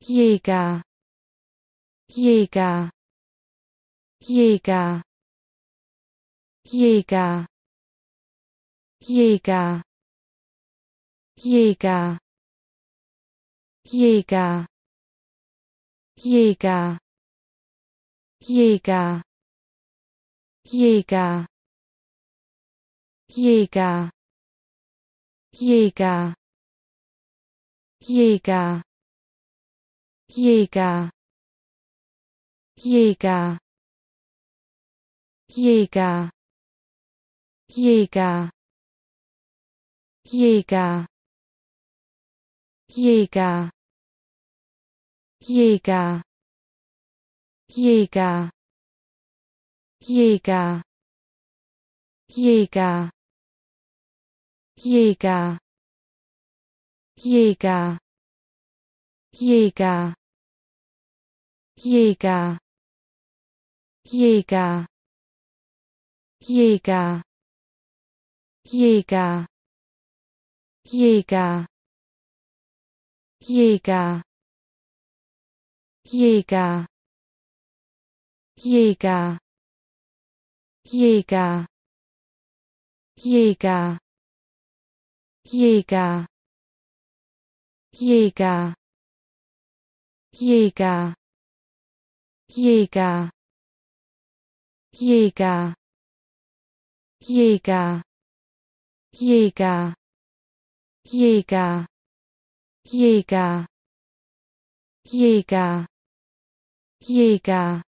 Jäger Jäger Jäger Jäger Jäger Jäger Jäger Jäger Jäger Jäger Jäger Jäger Jäger Jäger Jäger Jäger Jäger Jäger Jäger Jäger Jäger Jäger Jäger Jäger Jäger Jäger Jäger Jäger Jäger Jäger Jäger Jäger Jäger Jäger Jäger Jäger Jäger Jäger Jäger Jäger Jäger Jäger Jäger Jäger Jäger Jäger Jäger